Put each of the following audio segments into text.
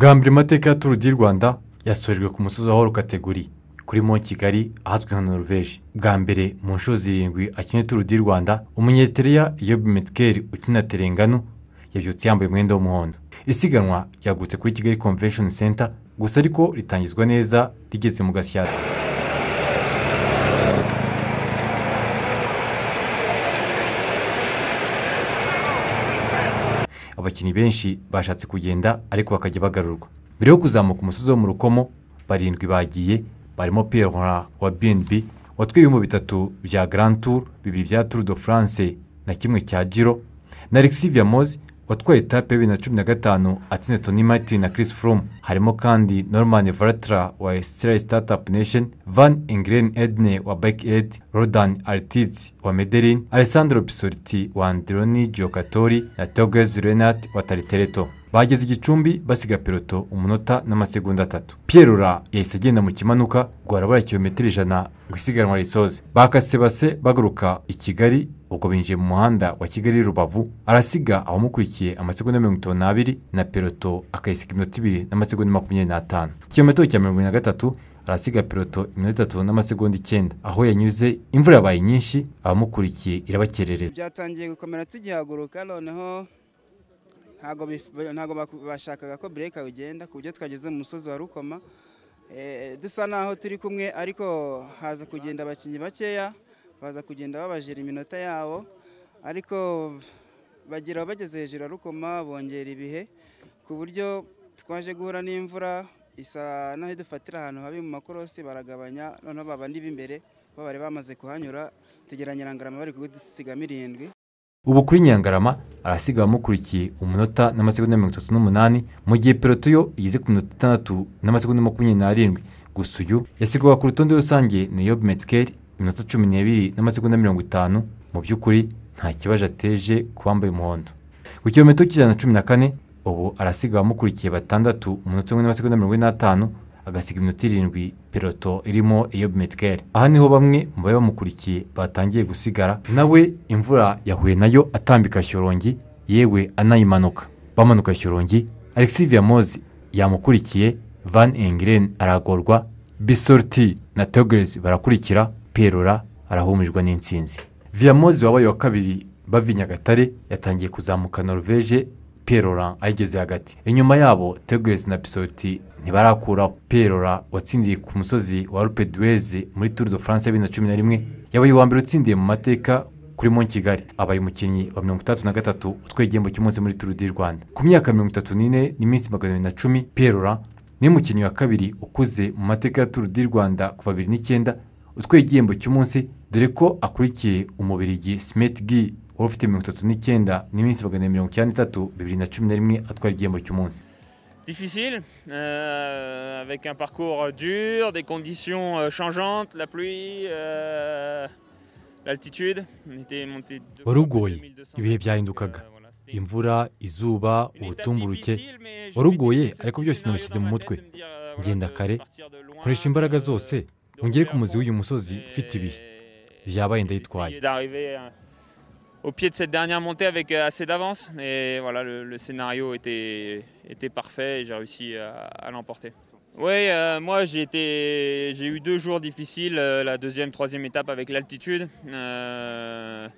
bwa mbere amateka ya turu di rwanda yasojwe ku musozi wa horo kategori kuri mo kigali ahazwi nka noruveje bwa mbere mu nshuro zirindwi akina turu di rwanda umunyeteriya yobu metikeri ukina terengano yabyutse yambaye umwenda w'umuhondo isiganwa ryagurutse kuri kigali convention center gusa ariko ritangizwa neza rigeze mu gashyatsi abakinnyi benshi bashatse kugenda ariko bakajya bagarurwa mbere yo kuzamuka umusozi wo mu rukomo barindwi bagiye barimo Pierre wa bnb watwaye ibihumbi bitatu bya Grand Tour bibiri bya Tour de France na kimwe cya Giro na alexis viamoz watwaye etape bibiri na cumi na gatanu atsinze toni mati na Chris Froome harimo kandi Norman Varatra wa Estera Startup Nation Van Ingren Edne wa Bike Aid Rodan Artiz wa Medellin Alessandro Pisorti wa Androni Giocatori na Togez Renat wa Taritereto bageze igicumbi basiga peloto umunota n'amasegonda atatu pierre yahise agenda mu kimanuka rwarabara kilometero ijana ku isiganwa risoze bakase base bagaruka i kigali ubwo binjiye mu muhanda wa kigali rubavu arasiga abamukurikiye amasegonda mirongo itanu n'abiri na peloto akayisiga iminota ibiri n'amasegonda makumyabiri n'atanu ku kilometero cya mirongo na gatatu arasiga peloto iminota itatu n'amasegonda icyenda aho yanyuze imvura yabaye nyinshi abamukurikiye irabakerereza byatangiye gukomera tugihaguruka noneho ntabwo bashakaga ko bureka ugenda ku buryo twageze mu musozi wa rukoma eh, dusa naho turi kumwe ariko haza kugenda abakinnyi bakeya baza kugenda babajira iminota yabo ariko bagira bageze hejuru arukoma bongera ibihe ku buryo twaje guhura n'imvura isa n'aho dufatira ahantu habi mu makorosi baragabanya noneho babandi b'imbere bo bari bamaze kuhanyura tugera nyirangarama bari kudusigamo irindwi ubu kuri nyirangarama arasiga amukurikiye umunota n'amasegonda mirongo itatu n'umunani mu gihe pelotuyo igeze ku minota itandatu n'amasegonda makumyabiri n'arindwi gusa uyu yasigwaga ku rutonde rusange na yobu metikeri iminota cumi n'ibiri n'amasegonda mirongo itanu mu by'ukuri nta kibazo ateje ku bambaye umuhondo ku kilometero cy'ijana na cumi na kane ubu arasiga abamukurikiye batandatu umunota umwe n'amasegonda mirongo ine n'atanu agasiga iminota irindwi peloto irimo iyo bimetikeri aha niho bamwe mu bari bamukurikiye batangiye gusigara nawe imvura yahuye nayo atambika shyorongi yewe anayimanuka bamanuka shyorongi alexis viamozi yamukurikiye van engren aragorwa bisorti na tegerezi barakurikira perora arahumijwe n'insinzi viyamozi wabaye wa kabiri bavi nyagatare yatangiye kuzamuka noruveje perora ayigeze hagati inyuma yabo tegerezi na pisoti ntibarakura perora watsindiye ku musozi wa rupe duweze muri turu do france ya bibiri na cumi na rimwe yabaye uwa mbere utsindiye mu mateka kuri Mont kigali abaye umukinnyi wa mirongo itandatu na gatatu utwaye igihembo cy'umunsi muri turu di rwanda ku myaka mirongo itatu n'ine n'iminsi magana abiri na cumi perora niwe mukinnyi wa kabiri ukuze mu mateka ya turu di rwanda kuva bibiri n'icyenda utwaye igihembo cy'umunsi dore ko akurikiye umubirigi simetigui wari ufite mirongo itatu n'icyenda n'iminsi magana mirongo icyenda n'itatu bibiri na cumi na rimwe atwara igihembo cy'umunsi difficile, euh, avec un parcours dur, des conditions euh, changeantes, la pluie, euh, l'altitude. wari ugoye ibihe byahindukaga imvura izuba ubutumburuke wari ugoye ariko byose nabishyize mu mutwe ngenda kare nkoresha imbaraga zose J'ai ku muzi musozi euh, au pied de cette dernière montée avec euh, assez d'avance. Et voilà, le, scénario était, était parfait et j'ai réussi à, l'emporter. Oui, euh, moi j'ai eu deux jours difficiles, la deuxième, troisième étape avec l'altitude. voilà,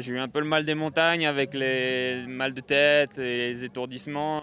j'ai eu un peu le mal des montagnes avec les mal de tête et les étourdissements.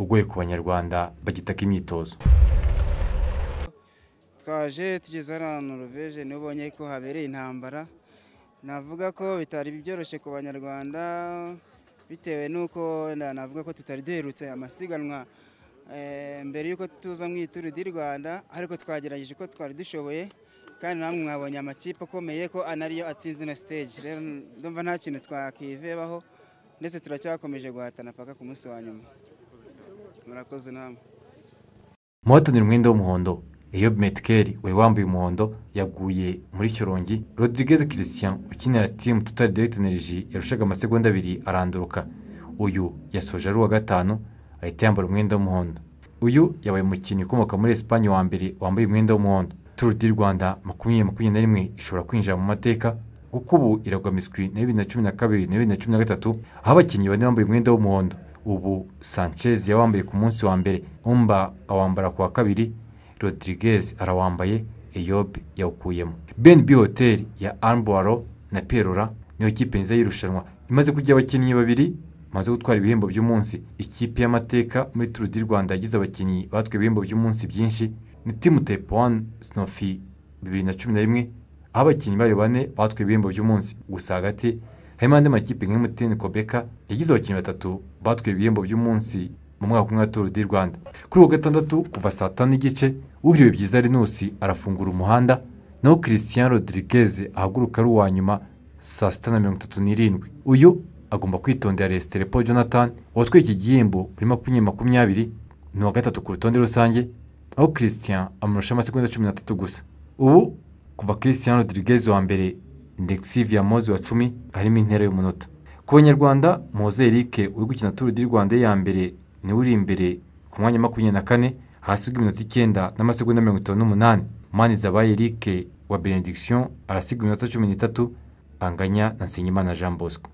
ugoye ku banyarwanda bagitaka imyitozo twaje tugeze hariya noruveje niho ko habereye intambara navuga ko bitari byoroshye ku banyarwanda bitewe n'uko navuga ko tutari duherutse amasiganwa eh, mbere y'uko tuza mu ituru ry’i rwanda ariko twagerageje ko twari dushoboye kandi namwe mwabonye amakipe akomeye ko anariyo atsinze na siteji rero ndumva nta kintu twakivebaho ndetse turacyakomeje guhatana paka ku munsi wa nyuma murakoze namwe muhatanira umwenda w'umuhondo iyo metikeri wari wambaye umuhondo yaguye muri kirongi rodirigeze christian ukinira Team tutari derite energy yarushaga amasegonda abiri aranduruka uyu yasoje ari uwa gatanu ahita yambara umwenda w'umuhondo uyu yabaye umukinnyi ukomoka muri esipanye wa mbere wambaye umwenda w'umuhondo turu di rwanda makumyabiri makumyabiri na rimwe ishobora kwinjira mu mateka kuko ubu iragwa miswi na bibiri na cumi na kabiri na bibiri na cumi na gatatu aho abakinnyi bane bambaye umwenda w'umuhondo ubu sanchez yawambaye ku munsi wa mbere umba awambara ku wa kabiri Rodriguez arawambaye eyobe yawukuyemo ben bi hoteli ya ambuwaro na perora niyo kipe nziza y'irushanwa imaze kujya abakinnyi babiri maze gutwara ibihembo by'umunsi ikipe y'amateka muri turu di rwanda yagize abakinnyi batwaye ibihembo by'umunsi byinshi ni timu tepu wani sinofi bibiri na cumi na rimwe aho abakinnyi bayo bane batwaye ibihembo by'umunsi gusa hagati harimo andi makipe nk'imutiyeni kobeka yagize abakinnyi batatu batwaye ibihembo by'umunsi mu mwaka umwe wa turu di rwanda kuri uwo gatandatu kuva saa tanu n'igice uhiriwe byiza rinusi arafungura umuhanda naho christian Rodriguez ahaguruka ari uwa nyuma saa sita na mirongo itatu n'irindwi uyu agomba kwitondera resitere paul jonathan watwaye iki gihembo muri makumyabiri makumyabiri ni uwa gatatu ku rutonde rusange aho christian amurusha amasegonda cumi n'atatu gusa ubu kuva christian Rodriguez wa mbere ndetse moze wa cumi harimo intera y'umunota ku banyarwanda muze erike uri gukina turu di rwanda ya mbere niwe uri imbere ku mwanya wa makumyabiri na kane hasigwa iminota icyenda n'amasegonda mirongo itanu n'umunani manizabaye erike wa benediction arasiga iminota cumi n'itatu anganya na nsengimana jean bosco